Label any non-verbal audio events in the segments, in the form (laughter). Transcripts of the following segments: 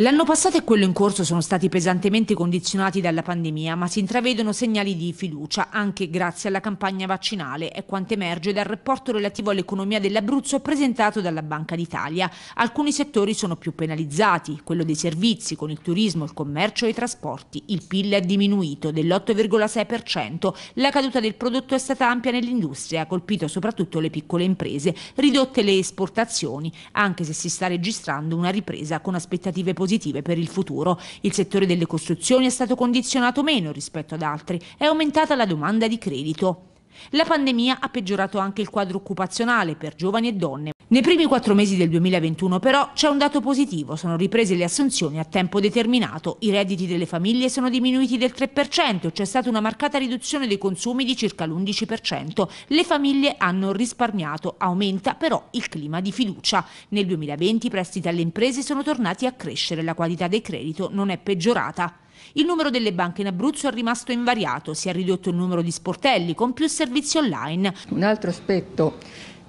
L'anno passato e quello in corso sono stati pesantemente condizionati dalla pandemia, ma si intravedono segnali di fiducia anche grazie alla campagna vaccinale, è quanto emerge dal rapporto relativo all'economia dell'Abruzzo presentato dalla Banca d'Italia. Alcuni settori sono più penalizzati, quello dei servizi, con il turismo, il commercio e i trasporti. Il PIL è diminuito dell'8,6%, la caduta del prodotto è stata ampia nell'industria, ha colpito soprattutto le piccole imprese, ridotte le esportazioni, anche se si sta registrando una ripresa con aspettative positive positive per il futuro. Il settore delle costruzioni è stato condizionato meno rispetto ad altri, è aumentata la domanda di credito. La pandemia ha peggiorato anche il quadro occupazionale per giovani e donne. Nei primi quattro mesi del 2021 però c'è un dato positivo, sono riprese le assunzioni a tempo determinato, i redditi delle famiglie sono diminuiti del 3%, c'è stata una marcata riduzione dei consumi di circa l'11%, le famiglie hanno risparmiato, aumenta però il clima di fiducia. Nel 2020 i prestiti alle imprese sono tornati a crescere, la qualità del credito non è peggiorata. Il numero delle banche in Abruzzo è rimasto invariato, si è ridotto il numero di sportelli con più servizi online. Un altro aspetto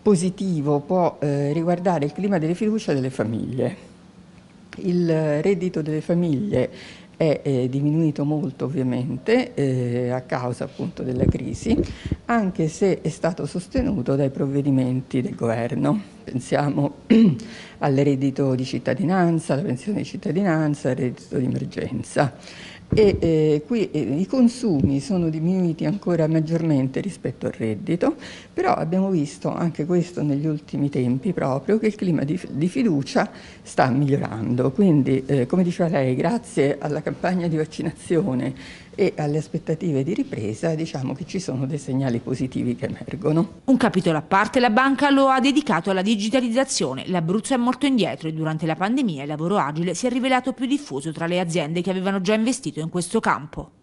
positivo può eh, riguardare il clima delle fiducia delle famiglie. Il reddito delle famiglie è eh, diminuito molto ovviamente eh, a causa appunto della crisi, anche se è stato sostenuto dai provvedimenti del governo pensiamo (clears throat) all'eredito di cittadinanza, alla pensione di cittadinanza, al reddito di emergenza. E, eh, qui eh, i consumi sono diminuiti ancora maggiormente rispetto al reddito, però abbiamo visto anche questo negli ultimi tempi proprio che il clima di, di fiducia sta migliorando. Quindi, eh, come diceva lei, grazie alla campagna di vaccinazione e alle aspettative di ripresa diciamo che ci sono dei segnali positivi che emergono. Un capitolo a parte la banca lo ha dedicato alla digitalizzazione. L'Abruzzo è molto indietro e durante la pandemia il lavoro agile si è rivelato più diffuso tra le aziende che avevano già investito in questo campo.